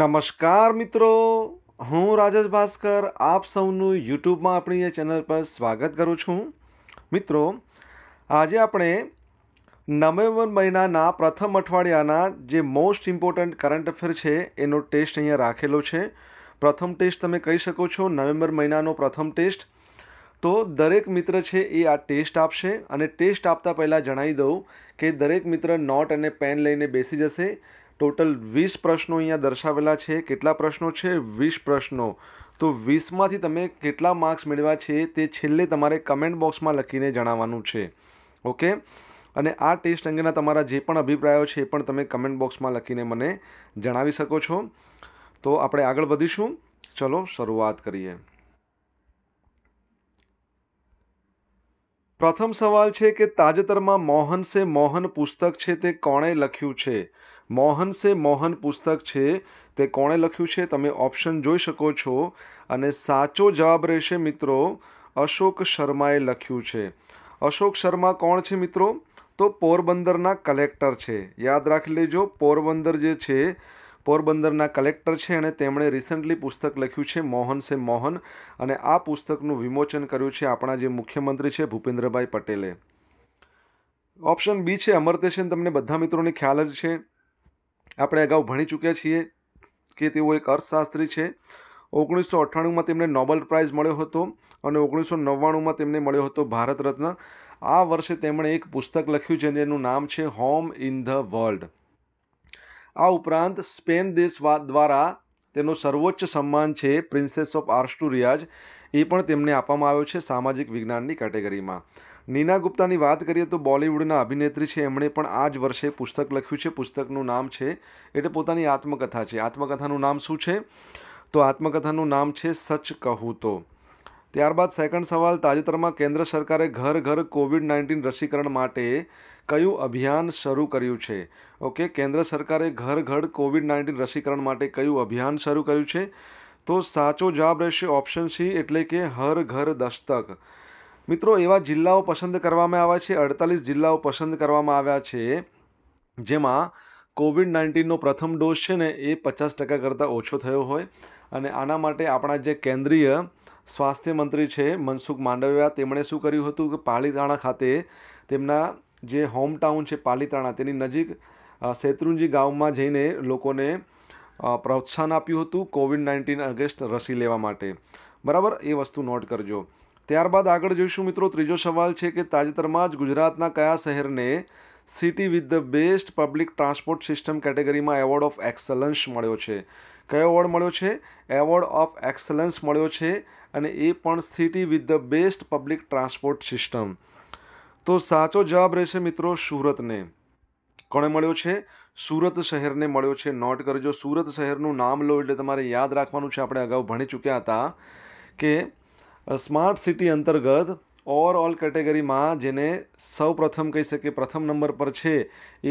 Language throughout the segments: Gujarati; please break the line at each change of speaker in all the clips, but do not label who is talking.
નમસ્કાર મિત્રો હું રાજેશ ભાસ્કર આપ સૌનું યુટ્યુબમાં આપણી એ ચેનલ પર સ્વાગત કરું છું મિત્રો આજે આપણે નવેમ્બર મહિનાના પ્રથમ અઠવાડિયાના જે મોસ્ટ ઇમ્પોર્ટન્ટ કરંટ અફેર છે એનો ટેસ્ટ અહીંયા રાખેલો છે પ્રથમ ટેસ્ટ તમે કહી શકો છો નવેમ્બર મહિનાનો પ્રથમ ટેસ્ટ તો દરેક મિત્ર છે એ આ ટેસ્ટ આપશે અને ટેસ્ટ આપતા પહેલાં જણાવી દઉં કે દરેક મિત્ર નોટ અને પેન લઈને બેસી જશે ટોટલ વીસ પ્રશ્નો અહીંયા દર્શાવેલા છે કેટલા પ્રશ્નો છે વીસ પ્રશ્નો તો વીસમાંથી તમે કેટલા માર્ક્સ મેળવ્યા છે તે છેલ્લે તમારે કમેન્ટ બોક્સમાં લખીને જણાવવાનું છે ઓકે અને આ ટેસ્ટ અંગેના તમારા જે પણ અભિપ્રાયો છે એ પણ તમે કમેન્ટ બોક્સમાં લખીને મને જણાવી શકો છો તો આપણે આગળ વધીશું ચલો શરૂઆત કરીએ પ્રથમ સવાલ છે કે તાજેતરમાં મોહનસે મોહન પુસ્તક છે તે કોણે લખ્યું છે મોહન સે મોહન પુસ્તક છે તે કોણે લખ્યું છે તમે ઓપ્શન જોઈ શકો છો અને સાચો જવાબ રહેશે મિત્રો અશોક શર્માએ લખ્યું છે અશોક શર્મા કોણ છે મિત્રો તો પોરબંદરના કલેક્ટર છે યાદ રાખી લેજો પોરબંદર જે છે પોરબંદરના કલેક્ટર છે અને તેમણે રિસન્ટલી પુસ્તક લખ્યું છે મોહન સે મોહન અને આ પુસ્તકનું વિમોચન કર્યું છે આપણા જે મુખ્યમંત્રી છે ભૂપેન્દ્રભાઈ પટેલે ઓપ્શન બી છે અમર્ત્ય સેન તમને બધા મિત્રોને ખ્યાલ જ છે આપણે અગાઉ ભણી ચૂક્યા છીએ કે તેઓ એક અર્થશાસ્ત્રી છે ઓગણીસો અઠ્ઠાણુંમાં તેમને નોબલ પ્રાઇઝ મળ્યો હતો અને ઓગણીસો નવ્વાણુંમાં તેમને મળ્યો હતો ભારત રત્ન આ વર્ષે તેમણે એક પુસ્તક લખ્યું છે જેનું નામ છે હોમ ઇન ધ વર્લ્ડ આ ઉપરાંત સ્પેન દેશ દ્વારા તેનો સર્વોચ્ચ સન્માન છે પ્રિન્સેસ ઓફ આર્સ્ટુરિયાજ એ પણ તેમને આપવામાં આવ્યો છે સામાજિક વિજ્ઞાનની કેટેગરીમાં નીના ગુપ્તાની વાત કરીએ તો બોલિવૂડના અભિનેત્રી છે એમણે પણ આ જ વર્ષે પુસ્તક લખ્યું છે પુસ્તકનું નામ છે એટલે પોતાની આત્મકથા છે આત્મકથાનું નામ શું છે તો આત્મકથાનું નામ છે સચ કહું તો ત્યારબાદ સેકન્ડ સવાલ તાજેતરમાં કેન્દ્ર સરકારે ઘર ઘર કોવિડ નાઇન્ટીન રસીકરણ માટે કયું અભિયાન શરૂ કર્યું છે ઓકે કેન્દ્ર સરકારે ઘર ઘર કોવિડ નાઇન્ટીન રસીકરણ માટે કયું અભિયાન શરૂ કર્યું છે તો સાચો જવાબ રહેશે ઓપ્શન સી એટલે કે હર ઘર દસ્તક મિત્રો એવા જિલ્લાઓ પસંદ કરવામાં આવ્યા છે અડતાલીસ જિલ્લાઓ પસંદ કરવામાં આવ્યા છે જેમાં કોવિડ નાઇન્ટીનનો પ્રથમ ડોઝ છે ને એ પચાસ ટકા કરતાં ઓછો થયો હોય અને આના માટે આપણા જે કેન્દ્રીય સ્વાસ્થ્ય મંત્રી છે મનસુખ માંડવ્યા તેમણે શું કર્યું હતું કે પાલીતાણા ખાતે તેમના જે હોમ ટાઉન છે પાલીતાણા તેની નજીક શેત્રુંજી ગામમાં જઈને લોકોને પ્રોત્સાહન આપ્યું હતું કોવિડ નાઇન્ટીન અગેન્સ્ટ રસી લેવા માટે બરાબર એ વસ્તુ નોટ કરજો ત્યારબાદ આગળ જોઈશું મિત્રો ત્રીજો સવાલ છે કે તાજેતરમાં જ ગુજરાતના કયા શહેરને city with the best public transport system કેટેગરીમાં એવોર્ડ ઓફ એક્સલન્સ મળ્યો છે કયો એવોર્ડ મળ્યો છે એવોર્ડ ઓફ એક્સલન્સ મળ્યો છે અને એ પણ city with the best public transport system તો સાચો જવાબ રહેશે મિત્રો સુરતને કોણે મળ્યો છે સુરત શહેરને મળ્યો છે નોટ કરજો સુરત શહેરનું નામ લો એટલે તમારે યાદ રાખવાનું છે આપણે અગાઉ ભણી ચૂક્યા હતા કે સ્માર્ટ સિટી અંતર્ગત ઓવરઓલ કેટેગરીમાં જેને સૌ પ્રથમ કહી શકીએ પ્રથમ નંબર પર છે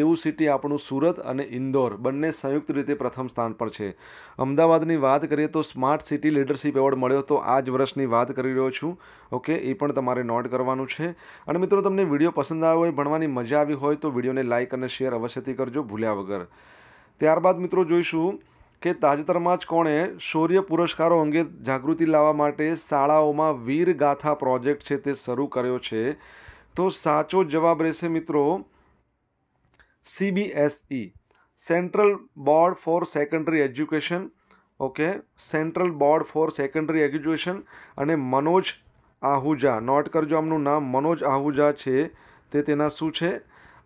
એવું સિટી આપણું સુરત અને ઇન્દોર બંને સંયુક્ત રીતે પ્રથમ સ્થાન પર છે અમદાવાદની વાત કરીએ તો સ્માર્ટ સિટી લીડરશિપ એવોર્ડ મળ્યો તો આ જ વર્ષની વાત કરી રહ્યો છું ઓકે એ પણ તમારે નોટ કરવાનું છે અને મિત્રો તમને વિડીયો પસંદ આવ્યો હોય ભણવાની મજા આવી હોય તો વિડીયોને લાઇક અને શેર અવશ્યથી કરજો ભૂલ્યા વગર ત્યારબાદ મિત્રો જોઈશું કે તાજેતરમાં જ કોણે શૌર્ય પુરસ્કારો અંગે જાગૃતિ લાવવા માટે શાળાઓમાં વીરગાથા પ્રોજેક્ટ છે તે શરૂ કર્યો છે તો સાચો જવાબ રહેશે મિત્રો CBSE central board for secondary education okay central board for secondary education અને મનોજ આહુજા નોટ કરજો આમનું નામ મનોજ આહુજા છે તે તેના શું છે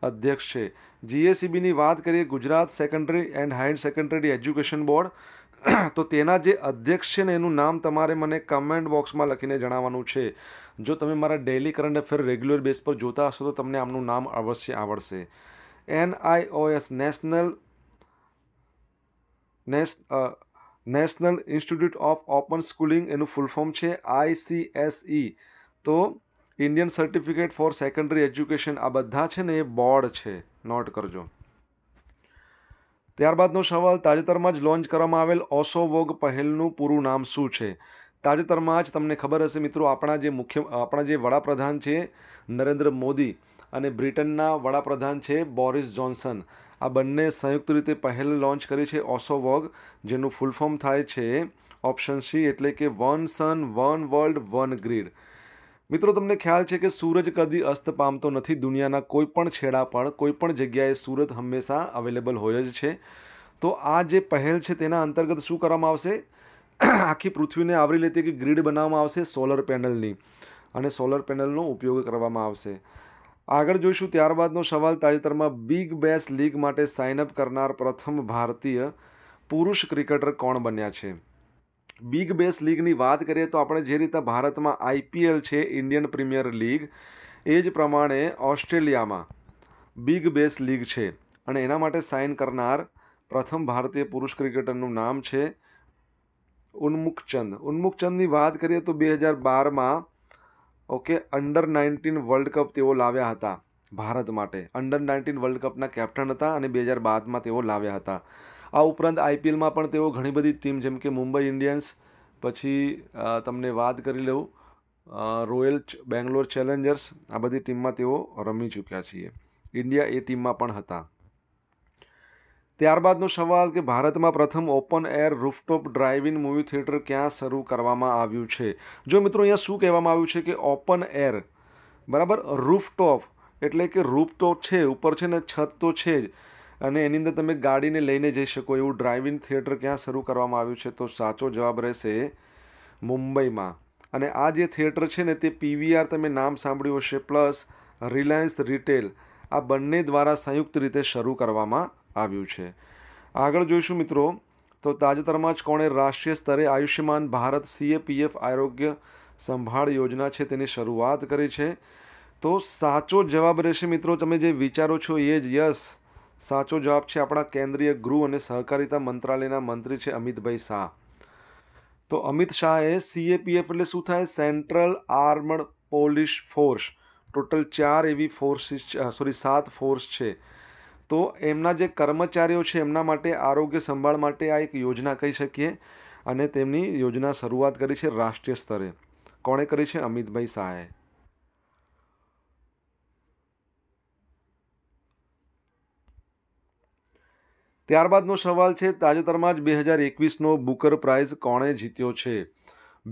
અધ્યક્ષ છે જીએસીબીની વાત કરીએ Gujarat secondary and higher secondary education board તો તેના જે અધ્યક્ષ છે ને એનું નામ તમારે મને કમેન્ટ બોક્સમાં લખીને જણાવવાનું છે જો તમે મારા daily current affair regular base પર જોતા હશો તો તમને આમનું નામ અવશ્ય આવડશે NIOS national national institute of open schooling એનું ફૂલ ફોર્મ છે આઈસીએસઈ e. તો Indian certificate for secondary education આ બધા છે ને એ બોર્ડ છે નોટ કરજો ત્યારબાદનો સવાલ તાજેતરમાં જ લોન્ચ કરવામાં આવેલ ઓસોવોગ પહેલનું પૂરું નામ શું છે તાજેતરમાં જ તમને ખબર હશે મિત્રો આપણા જે મુખ્ય આપણા જે વડાપ્રધાન છે નરેન્દ્ર મોદી અને બ્રિટનના વડાપ્રધાન છે બોરિસ જોન્સન આ બંને સંયુક્ત રીતે પહેલ લોન્ચ કરી છે ઓસોવોગ જેનું ફૂલ ફોર્મ થાય છે ઓપ્શન સી એટલે કે one sun one world one grid મિત્રો તમને ખ્યાલ છે કે સૂરજ કદી અસ્ત પામતો નથી દુનિયાના કોઈ પણ છેડા પર કોઈ પણ જગ્યાએ સુરત હંમેશા અવેલેબલ હોય જ છે તો આ જે પહેલ છે તેના અંતર્ગત શું કરવામાં આવશે આખી પૃથ્વીને આવરી લેતી કે ગ્રીડ બનાવવામાં આવશે સોલર પેનલની અને સોલર પેનલનો ઉપયોગ કરવામાં આવશે આગળ જોઈશું ત્યારબાદનો સવાલ તાજેતરમાં બિગ બેસ લીગ માટે સાઇનઅપ કરનાર પ્રથમ ભારતીય પુરુષ ક્રિકેટર કોણ બન્યા છે બિગ બેસ લીગની વાત કરીએ તો આપણે જે રીતે ભારતમાં આઈપીએલ છે ઇન્ડિયન પ્રીમિયર લીગ એ જ પ્રમાણે ઓસ્ટ્રેલિયામાં બિગ બેસ લીગ છે અને એના માટે સાઇન કરનાર પ્રથમ ભારતીય પુરુષ ક્રિકેટરનું નામ છે ઉન્મુખચંદ ઉન્મુખચંદની વાત કરીએ તો બે હજાર બારમાં okay under nineteen world cup તેઓ લાવ્યા હતા ભારત માટે અંડર નાઇન્ટીન વર્લ્ડ કપના કેપ્ટન હતા અને બે હજાર બારમાં તેઓ લાવ્યા હતા આ ઉપરાંત આઈપીએલમાં પણ તેઓ ઘણી બધી ટીમ જેમ કે મુંબઈ ઇન્ડિયન્સ પછી તમને વાત કરી લઉં રોયલ બેંગ્લોર ચેલેન્જર્સ આ બધી ટીમમાં તેઓ રમી ચૂક્યા છીએ ઇન્ડિયા એ ટીમમાં પણ હતા ત્યારબાદનો સવાલ કે ભારતમાં પ્રથમ open air rooftop driving movie theatre ક્યાં શરૂ કરવામાં આવ્યું છે જો મિત્રો અહીંયા શું કહેવામાં આવ્યું છે કે ઓપન એર બરાબર રૂફટોપ એટલે કે રૂફટોપ છે ઉપર છે ને છત તો છે જ અને એની અંદર તમે ગાડીને લઈને જઈ શકો એવું ડ્રાઇવ ઇન થિયેટર ક્યાં શરૂ કરવામાં આવ્યું છે તો સાચો જવાબ રહેશે મુંબઈમાં અને આ જે થિયેટર છે ને તે પીવીઆર તમે નામ સાંભળ્યું હશે પ્લસ રિલાયન્સ રિટેલ આ બંને દ્વારા સંયુક્ત રીતે શરૂ કરવામાં આવ્યું છે આગળ જોઈશું મિત્રો તો તાજેતરમાં જ કોણે રાષ્ટ્રીય સ્તરે આયુષ્યમાન ભારત સીએપીએફ આરોગ્ય સંભાળ યોજના છે તેની શરૂઆત કરી છે તો સાચો જવાબ રહેશે મિત્રો તમે જે વિચારો છો એ જ યસ સાચો જવાબ છે આપણા કેન્દ્રીય ગૃહ અને સહકારિતા મંત્રાલયના મંત્રી છે અમિતભાઈ શાહ તો અમિત શાહે સીએપીએફ એટલે શું થાય central armed police force total ચાર એવી ફોર્સિસ સોરી સાત ફોર્સ છે તો એમના જે કર્મચારીઓ છે એમના માટે આરોગ્ય સંભાળ માટે આ એક યોજના કહી શકીએ અને તેમની યોજના શરૂઆત કરી છે રાષ્ટ્રીય સ્તરે કોણે કરી છે અમિતભાઈ શાહે ત્યારબાદનો સવાલ છે તાજેતરમાં જ બે હજાર એકવીસનો બુકર પ્રાઇઝ કોણે જીત્યો છે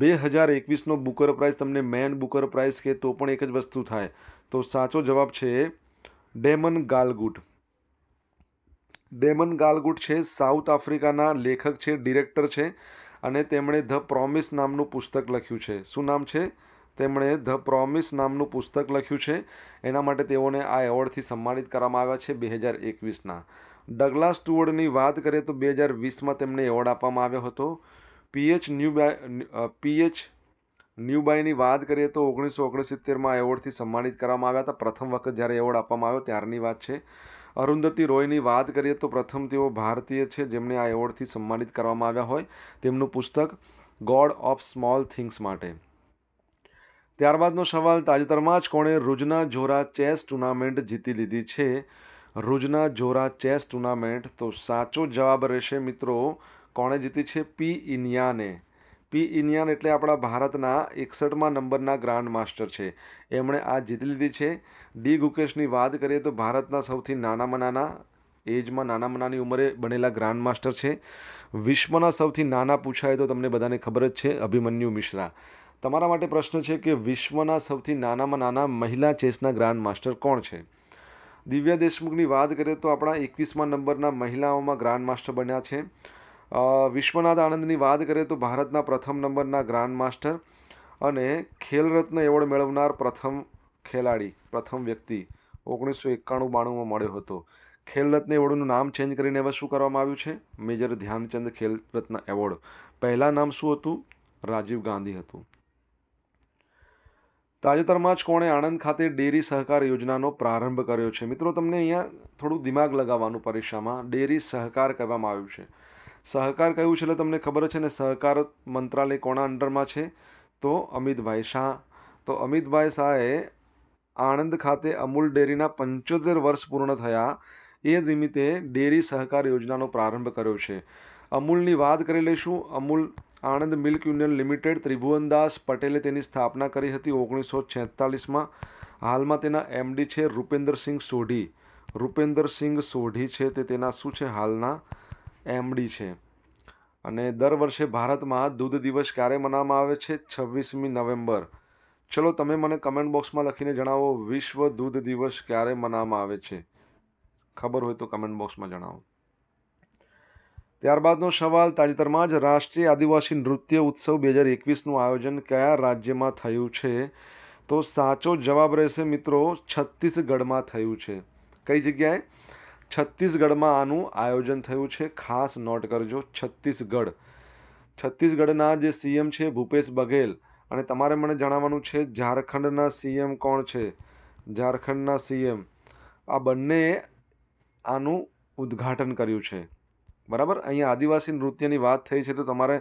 બે હજાર એકવીસનો બુકર પ્રાઇઝ તમને મેન બુકર પ્રાઇઝ કે તો પણ એક જ વસ્તુ થાય તો સાચો જવાબ છે ડેમન ગાલગુટ ડેમન ગાલગુટ છે સાઉથ આફ્રિકાના લેખક છે ડિરેક્ટર છે અને તેમણે ધ પ્રોમિસ નામનું પુસ્તક લખ્યું છે શું નામ છે તેમણે ધ પ્રોમિસ નામનું પુસ્તક લખ્યું છે એના માટે તેઓને આ એવોર્ડથી સન્માનિત કરવામાં આવ્યા છે બે હજાર એકવીસના ડગલા સ્ટુઅર્ડની વાત કરીએ તો બે હજાર વીસમાં તેમને એવોર્ડ આપવામાં આવ્યો હતો પીએચ ન્યુબાય પીએચ ન્યુબાઈની વાત કરીએ તો ઓગણીસો ઓગણસિત્તેરમાં એવોર્ડથી સન્માનિત કરવામાં આવ્યા હતા પ્રથમ વખત જ્યારે એવોર્ડ આપવામાં આવ્યો ત્યારની વાત છે અરુંધતી રોયની વાત કરીએ તો પ્રથમ તેઓ ભારતીય છે જેમને આ એવોર્ડથી સન્માનિત કરવામાં આવ્યા હોય તેમનું પુસ્તક ગોડ ઓફ સ્મોલ થિંગ્સ માટે ત્યારબાદનો સવાલ તાજેતરમાં જ કોણે રુજના જોરા ચેસ ટુર્નામેન્ટ જીતી લીધી છે રોજના જોરા ચેસ ટુર્નામેન્ટ તો સાચો જવાબ રહેશે મિત્રો કોણે જીતી છે પી ઇનિયાને પી ઇનિયાન એટલે આપણા ભારતના એકસઠમાં નંબરના ગ્રાન્ડ માસ્ટર છે એમણે આ જીતી લીધી છે ડી ગુકેશની વાત કરીએ તો ભારતના સૌથી નાનામાં નાના એજમાં નાનામાં નાની ઉંમરે બનેલા ગ્રાન્ડ માસ્ટર છે વિશ્વના સૌથી નાના પૂછાય તો તમને બધાને ખબર જ છે અભિમન્યુ મિશ્રા તમારા માટે પ્રશ્ન છે કે વિશ્વના સૌથી નાનામાં નાના મહિલા ચેસના ગ્રાન્ડ માસ્ટર કોણ છે દિવ્યા દેશમુખની વાત કરીએ તો આપણા એકવીસમા નંબરના મહિલાઓમાં ગ્રાન્ડ માસ્ટર બન્યા છે વિશ્વનાથ આનંદની વાત કરીએ તો ભારતના પ્રથમ નંબરના ગ્રાન્ડ માસ્ટર અને ખેલરત્ન એવોર્ડ મેળવનાર પ્રથમ ખેલાડી પ્રથમ વ્યક્તિ ઓગણીસો એકાણું બાણુંમાં મળ્યો હતો ખેલરત્ન એવોર્ડનું નામ ચેન્જ કરીને હવે શું કરવામાં આવ્યું છે મેજર ધ્યાનચંદ ખેલરત્ન એવોર્ડ પહેલાં નામ શું હતું રાજીવ ગાંધી હતું તાજેતરમાં જ કોણે આણંદ ખાતે ડેરી સહકાર યોજનાનો પ્રારંભ કર્યો છે મિત્રો તમને અહીંયા થોડું દિમાગ લગાવવાનું પરીક્ષામાં ડેરી સહકાર કહેવામાં આવ્યું છે સહકાર કયું છે એટલે તમને ખબર છે ને સહકાર મંત્રાલય કોના અંડરમાં છે તો અમિતભાઈ શાહ તો અમિતભાઈ શાહે આણંદ ખાતે અમૂલ ડેરીના પંચોતેર વર્ષ પૂર્ણ થયા એ નિમિત્તે ડેરી સહકાર યોજનાનો પ્રારંભ કર્યો છે અમૂલની વાત કરી લઈશું Amul Anand milk union limited Tribhuvandas પટેલે તેની સ્થાપના કરી હતી ઓગણીસો છેતાલીસમાં હાલમાં તેના એમડી છે રૂપેન્દ્રસિંહ સોઢી રૂપેન્દ્રસિંહ સોઢી છે તે તેના શું છે હાલના એમડી છે અને દર વર્ષે ભારતમાં દૂધ દિવસ ક્યારે મનાવવામાં આવે છે છવ્વીસમી નવેમ્બર ચલો તમે મને કમેન્ટ બોક્સમાં લખીને જણાવો વિશ્વ દૂધ દિવસ ક્યારે મનાવવામાં આવે છે ખબર હોય તો કમેન્ટ બોક્સમાં જણાવો ત્યારબાદનો સવાલ તાજેતરમાં જ રાષ્ટ્રીય આદિવાસી નૃત્ય ઉત્સવ બે હજાર એકવીસનું આયોજન કયા રાજ્યમાં થયું છે તો સાચો જવાબ રહેશે મિત્રો છત્તીસગઢમાં થયું છે કઈ જગ્યાએ છત્તીસગઢમાં આનું આયોજન થયું છે ખાસ નોટ કરજો છત્તીસગઢ છત્તીસગઢના જે સીએમ છે ભૂપેશ બઘેલ અને તમારે મને જણાવવાનું છે ઝારખંડના સીએમ કોણ છે ઝારખંડના સીએમ આ બંનેએ આનું ઉદ્ઘાટન કર્યું છે બરાબર અહીંયા આદિવાસી નૃત્યની વાત થઈ છે તો તમારે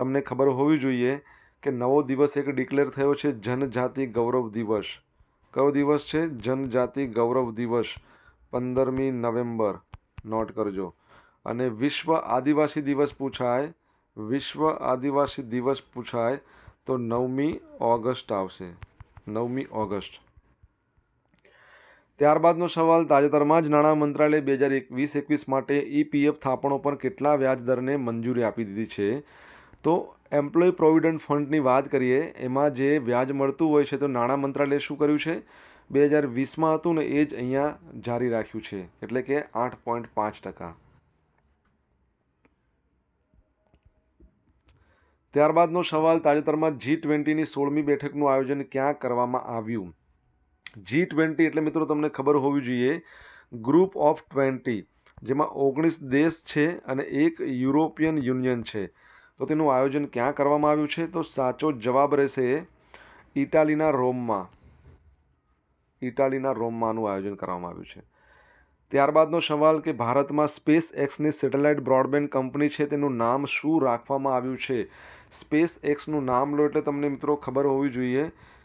તમને ખબર હોવી જોઈએ કે નવો દિવસ એક ડિક્લેર થયો છે જનજાતિ ગૌરવ દિવસ કયો દિવસ છે જનજાતિ ગૌરવ દિવસ પંદરમી નવેમ્બર નોટ કરજો અને વિશ્વ આદિવાસી દિવસ પૂછાય વિશ્વ આદિવાસી દિવસ પૂછાય તો નવમી ઓગસ્ટ આવશે નવમી ઓગસ્ટ ત્યારબાદનો સવાલ તાજેતરમાં જ નાણાં મંત્રાલયે બે હજાર વીસ એકવીસ માટે ઈપીએફ થાપણો પર કેટલા વ્યાજ દરને મંજૂરી આપી દીધી છે તો એમ્પ્લોય પ્રોવિડન્ટ ફંડની વાત કરીએ એમાં જે વ્યાજ મળતું હોય છે તો નાણાં મંત્રાલયે શું કર્યું છે બે હજાર વીસમાં હતું ને એ જ અહીંયા જારી રાખ્યું છે એટલે કે આઠ પોઈન્ટ પાંચ ટકા ત્યારબાદનો સવાલ તાજેતરમાં જી ટ્વેન્ટીની સોળમી બેઠકનું આયોજન ક્યાં કરવામાં આવ્યું જી ટ્વેન્ટી એટલે મિત્રો તમને ખબર હોવી જોઈએ ગ્રુપ ઓફ ટ્વેન્ટી જેમાં ઓગણીસ દેશ છે અને એક યુરોપિયન યુનિયન છે તો તેનું આયોજન ક્યાં કરવામાં આવ્યું છે તો સાચો જવાબ રહેશે ઇટાલીના રોમમાં ઇટાલીના રોમમાંનું આયોજન કરવામાં આવ્યું છે ત્યારબાદનો સવાલ કે ભારતમાં સ્પેસ એક્સની સેટેલાઇટ બ્રોડબેન્ડ કંપની છે તેનું નામ શું રાખવામાં આવ્યું છે સ્પેસ એક્સનું નામ લો એટલે તમને મિત્રો ખબર હોવી જોઈએ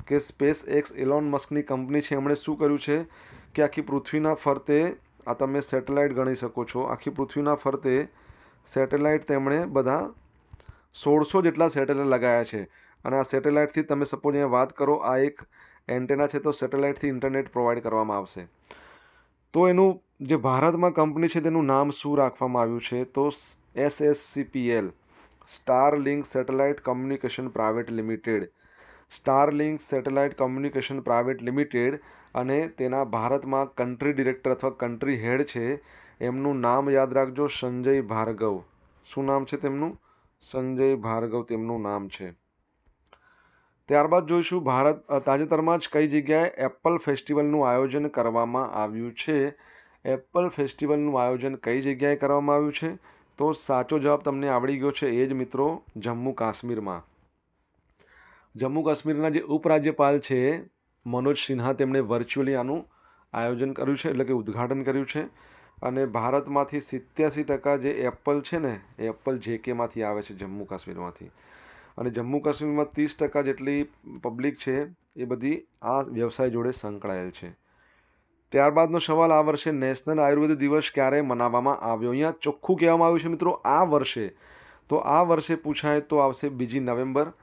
કે સ્પેસ એક્સ એલોન મસ્કની કંપની છે એમણે શું કર્યું છે કે આખી પૃથ્વીના ફરતે આ તમે સેટેલાઇટ ગણી શકો છો આખી પૃથ્વીના ફરતે સેટેલાઇટ તેમણે બધા સોળસો જેટલા સેટેલાઇટ લગાયા છે અને આ સેટેલાઇટથી તમે સપોઝ અહીંયા વાત કરો આ એક એન્ટેના છે તો સેટેલાઇટથી ઇન્ટરનેટ પ્રોવાઈડ કરવામાં આવશે તો એનું જે ભારતમાં કંપની છે તેનું નામ શું રાખવામાં આવ્યું છે તો S S SSCPL Starlink satellite communication private limited Starlink satellite communication private limited અને તેના ભારતમાં કન્ટ્રી ડિરેક્ટર અથવા કન્ટ્રી હેડ છે એમનું નામ યાદ રાખજો સંજય ભાર્ગવ શું નામ છે તેમનું સંજય ભાર્ગવ તેમનું નામ છે ત્યારબાદ જોઈશું ભારત તાજેતરમાં જ કઈ જગ્યાએ એપલ ફેસ્ટિવલનું આયોજન કરવામાં આવ્યું છે એપલ ફેસ્ટિવલનું આયોજન કઈ જગ્યાએ કરવામાં આવ્યું છે તો સાચો જવાબ તમને આવડી ગયો છે એ જ મિત્રો જમ્મુ કાશ્મીરમાં જમ્મુ કાશ્મીરના જે ઉપરાજ્યપાલ છે મનોજ સિન્હા તેમણે વર્ચ્યુઅલી આનું આયોજન કર્યું છે એટલે કે ઉદ્ઘાટન કર્યું છે અને ભારતમાંથી સિત્યાસી ટકા જે એપલ છે ને એપલ જે કેમાંથી આવે છે જમ્મુ કાશ્મીરમાંથી અને જમ્મુ કાશ્મીરમાં ત્રીસ ટકા જેટલી પબ્લિક છે એ બધી આ વ્યવસાય જોડે સંકળાયેલ છે ત્યારબાદનો સવાલ આ વર્ષે નેશનલ આયુર્વેદ દિવસ ક્યારે મનાવવામાં આવ્યો અહીંયા ચોખ્ખું કહેવામાં આવ્યું છે મિત્રો આ વર્ષે તો આ વર્ષે પૂછાય તો આવશે બીજી નવેમ્બર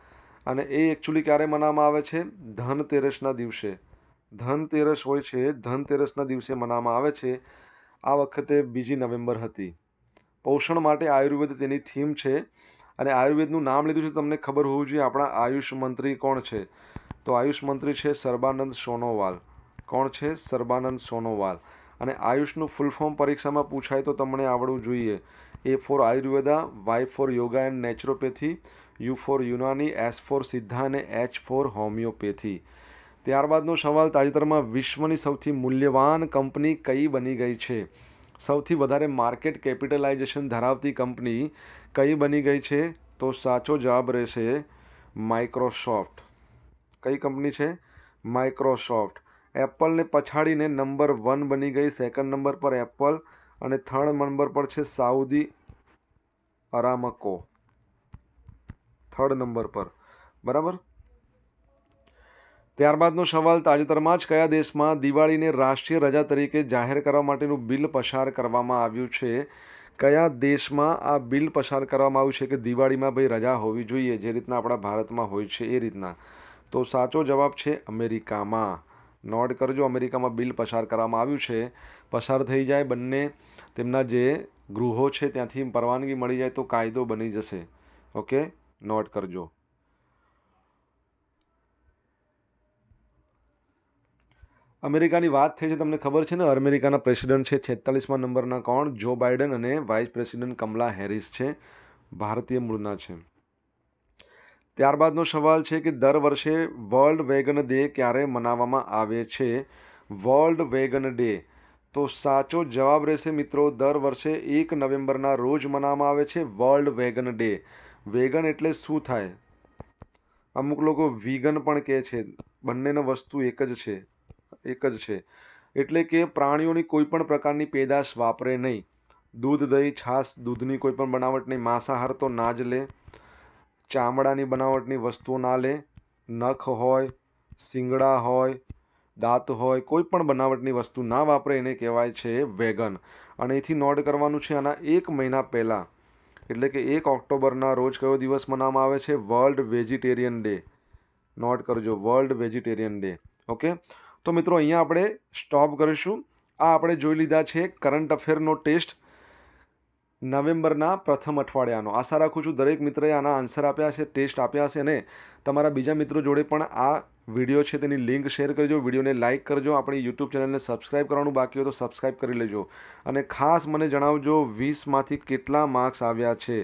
અને એ એકચ્યુઅલી ક્યારે મનાવવામાં આવે છે ધનતેરસના દિવસે ધનતેરસ હોય છે ધનતેરસના દિવસે મનાવવામાં આવે છે આ વખતે બીજી નવેમ્બર હતી પોષણ માટે આયુર્વેદ તેની થીમ છે અને આયુર્વેદનું નામ લીધું છે તમને ખબર હોવું જોઈએ આપણા આયુષ મંત્રી કોણ છે તો આયુષ મંત્રી છે સર્બાનંદ સોનોવાલ કોણ છે સર્બાનંદ સોનોવાલ અને આયુષનું ફૂલ ફોર્મ પરીક્ષામાં પૂછાય તો તમને આવડવું જોઈએ A for Ayurveda Y for yoga and naturopathy U for Unani S for Siddha અને એચ ફોર હોમિયોપેથી ત્યારબાદનો સવાલ તાજેતરમાં વિશ્વની સૌથી મૂલ્યવાન કંપની કઈ બની ગઈ છે સૌથી વધારે માર્કેટ કેપિટલાઇઝેશન ધરાવતી કંપની કઈ બની ગઈ છે તો સાચો જવાબ રહેશે માઇક્રોસોફ્ટ કઈ કંપની છે માઇક્રોસોફ્ટ એપલને પછાડીને નંબર વન બની ગઈ સેકન્ડ નંબર પર એપલ અને થર્ડ નંબર પર છે સાઉદી અરામકો થર્ડ નંબર પર બરાબર ત્યારબાદનો સવાલ તાજેતરમાં જ કયા દેશમાં દિવાળીને રાષ્ટ્રીય રજા તરીકે જાહેર કરવા માટેનું બિલ પસાર કરવામાં આવ્યું છે કયા દેશમાં આ બિલ પસાર કરવામાં આવ્યું છે કે દિવાળીમાં ભાઈ રજા હોવી જોઈએ જે રીતના આપણા ભારતમાં હોય છે એ રીતના તો સાચો જવાબ છે અમેરિકામાં નોટ કરજો અમેરિકામાં બિલ પસાર કરવામાં આવ્યું છે પસાર થઈ જાય બંને તેમના જે ગૃહો છે ત્યાંથી પરવાનગી મળી જાય તો કાયદો બની જશે ઓકે નોટ કરજો અમેરિકાની વાત થઈ છે તમને ખબર છે ને અમેરિકાના પ્રેસિડેન્ટ છે છેતાલીસમાં નંબરના કોણ જો બાઇડન અને વાઇસ પ્રેસિડેન્ટ કમલા હેરિસ છે ભારતીય મૂળના છે ત્યારબાદનો સવાલ છે કે દર વર્ષે વર્લ્ડ વેગન ડે ક્યારે મનાવવામાં આવે છે વર્લ્ડ વેગન ડે તો સાચો જવાબ રહેશે મિત્રો દર વર્ષે એક નવેમ્બરના રોજ મનાવવામાં આવે છે વર્લ્ડ વેગન ડે વેગન એટલે શું થાય અમુક લોકો વિગન પણ કહે છે બંનેનો વસ્તુ એક જ છે એક જ છે એટલે કે પ્રાણીઓની કોઈપણ પ્રકારની પેદાશ વાપરે નહીં દૂધ દહીં છાશ દૂધની કોઈ પણ બનાવટ નહીં માંસાહાર તો ના જ લે ચામડાની બનાવટની વસ્તુઓ ના લે નખ હોય શિંગડા હોય દાંત હોય કોઈ પણ બનાવટની વસ્તુ ના વાપરે એને કહેવાય છે વેગન અને એથી નોટ કરવાનું છે આના એક મહિના પહેલાં એટલે કે એક ઓક્ટોબરના રોજ કયો દિવસ મનાવવામાં આવે છે વર્લ્ડ વેજીટેરિયન ડે નોટ કરજો વર્લ્ડ વેજીટેરિયન ડે ઓકે તો મિત્રો અહીંયા આપણે સ્ટોપ કરીશું આ આપણે જોઈ લીધા છે કરંટ અફેરનો ટેસ્ટ નવેમ્બરના પ્રથમ અઠવાડિયાનો આશા રાખું છું દરેક મિત્રએ આના આન્સર આપ્યા છે ટેસ્ટ આપ્યા છે અને તમારા બીજા મિત્રો જોડે પણ આ વિડીયો છે તેની લિંક શેર કરજો વિડીયોને લાઇક કરજો આપણી યુટ્યુબ ચેનલને સબસ્ક્રાઇબ કરવાનું બાકી હોય તો સબસ્ક્રાઇબ કરી લેજો અને ખાસ મને જણાવજો વીસમાંથી કેટલા માર્ક્સ આવ્યા છે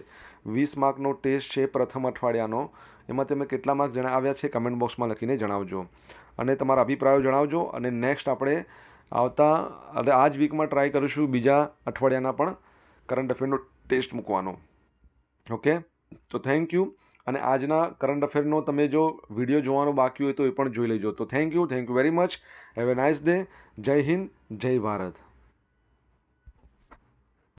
વીસ માર્કનો ટેસ્ટ છે પ્રથમ અઠવાડિયાનો એમાં તમે કેટલા માર્ક આવ્યા છે કમેન્ટ બોક્સમાં લખીને જણાવજો અને તમારા અભિપ્રાયો જણાવજો અને નેક્સ્ટ આપણે આવતા એટલે આ જ વીકમાં ટ્રાય કરીશું બીજા અઠવાડિયાના પણ કરંટ અફેરનો ટેસ્ટ મૂકવાનો ઓકે તો થેન્ક યુ અને આજના કરંટ અફેરનો તમે જો વિડીયો જોવાનો બાકી હોય તો એ પણ જોઈ લેજો તો thank you thank you very much have a nice day જય હિન્દ જય ભારત